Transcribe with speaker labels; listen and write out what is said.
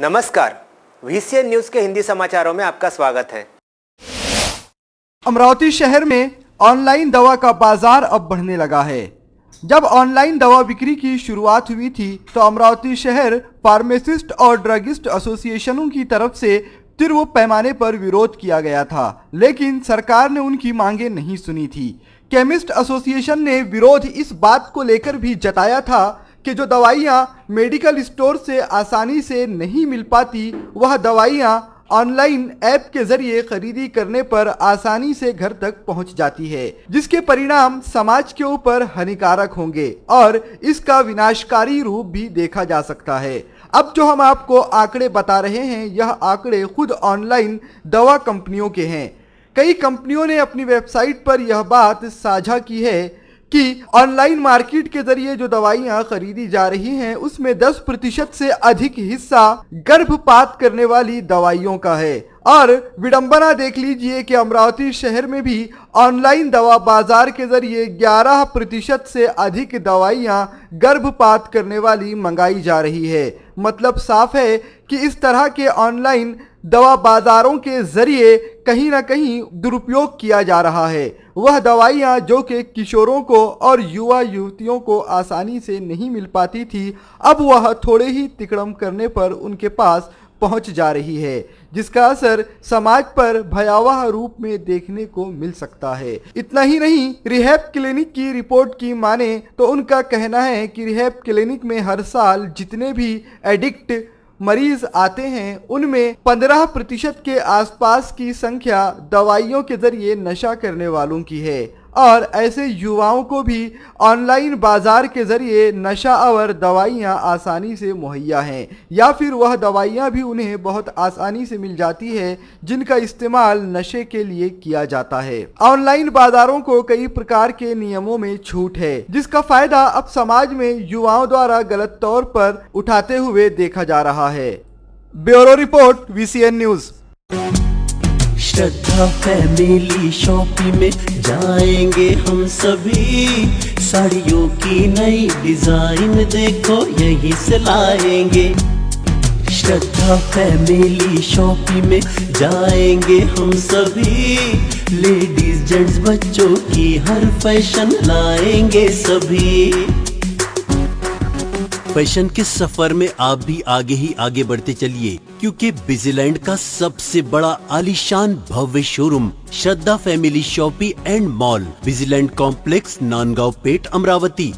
Speaker 1: नमस्कार VCN news के हिंदी समाचारों में आपका स्वागत है अमरावती शहर में ऑनलाइन दवा का बाजार अब बढ़ने लगा है जब ऑनलाइन दवा बिक्री की शुरुआत हुई थी तो अमरावती शहर फार्मेसिस्ट और ड्रगिस्ट एसोसिएशनों की तरफ से तिरव पैमाने पर विरोध किया गया था लेकिन सरकार ने उनकी मांगे नहीं सुनी थी केमिस्ट एसोसिएशन ने विरोध इस बात को लेकर भी जताया था कि जो दवाइयाँ मेडिकल स्टोर से आसानी से नहीं मिल पाती वह दवाइयाँ ऑनलाइन ऐप के जरिए खरीदी करने पर आसानी से घर तक पहुंच जाती है जिसके परिणाम समाज के ऊपर हानिकारक होंगे और इसका विनाशकारी रूप भी देखा जा सकता है अब जो हम आपको आंकड़े बता रहे हैं यह आंकड़े खुद ऑनलाइन दवा कंपनियों के हैं कई कंपनियों ने अपनी वेबसाइट पर यह बात साझा की है कि ऑनलाइन मार्केट के जरिए जो दवाइयां खरीदी जा रही हैं उसमें 10 प्रतिशत से अधिक हिस्सा गर्भपात करने वाली दवाइयों का है और विडंबना देख लीजिए कि अमरावती शहर में भी ऑनलाइन दवा बाजार के जरिए 11 प्रतिशत से अधिक दवाइयां गर्भपात करने वाली मंगाई जा रही है मतलब साफ है कि इस तरह के ऑनलाइन दवा बाजारों के जरिए कहीं ना कहीं दुरुपयोग किया जा रहा है वह दवाइयाँ जो कि किशोरों को और युवा युवतियों को आसानी से नहीं मिल पाती थी अब वह थोड़े ही तिकड़म करने पर उनके पास पहुंच जा रही है जिसका असर समाज पर भयावह रूप में देखने को मिल सकता है इतना ही नहीं रिहैब क्लिनिक की रिपोर्ट की माने तो उनका कहना है कि रिहैब क्लिनिक में हर साल जितने भी एडिक्ट मरीज आते हैं उनमें 15 प्रतिशत के आसपास की संख्या दवाइयों के जरिए नशा करने वालों की है और ऐसे युवाओं को भी ऑनलाइन बाजार के जरिए नशा और दवाइयाँ आसानी से मुहैया हैं या फिर वह दवाइयाँ भी उन्हें बहुत आसानी से मिल जाती है जिनका इस्तेमाल नशे के लिए किया जाता है ऑनलाइन बाजारों को कई प्रकार के नियमों में छूट है जिसका फायदा अब समाज में युवाओं द्वारा गलत तौर पर उठाते हुए देखा जा रहा है bureau report N news Shraddha
Speaker 2: family shopping में जाएंगे हम सभी साड़ियों की नई डिजाइन देखो यही से लाएंगे श्रद्धा फैमिली शॉपिंग में जाएंगे हम सभी लेडीज जेंट्स बच्चों की हर फैशन लाएंगे सभी फैशन के सफर में आप भी आगे ही आगे बढ़ते चलिए क्योंकि बिजीलैंड का सबसे बड़ा आलीशान भव्य showroom Shraddha family shoppe and mall Busyland complex Nandgaon Peth Amravati